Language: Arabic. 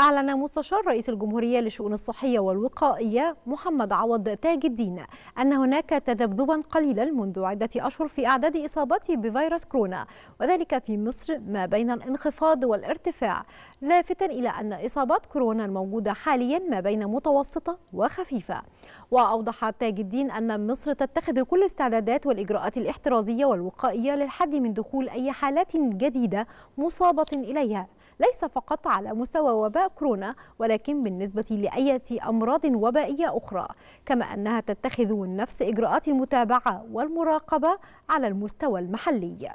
أعلن مستشار رئيس الجمهورية للشؤون الصحية والوقائية محمد عوض تاج الدين أن هناك تذبذبا قليلا منذ عدة أشهر في أعداد إصابات بفيروس كورونا وذلك في مصر ما بين الانخفاض والارتفاع لافتا إلى أن إصابات كورونا الموجودة حاليا ما بين متوسطة وخفيفة وأوضح تاج الدين أن مصر تتخذ كل الاستعدادات والإجراءات الاحترازية والوقائية للحد من دخول أي حالات جديدة مصابة إليها ليس فقط على مستوى وباء كورونا ولكن بالنسبة لأية أمراض وبائية أخرى كما أنها تتخذ نفس إجراءات المتابعة والمراقبة على المستوى المحلي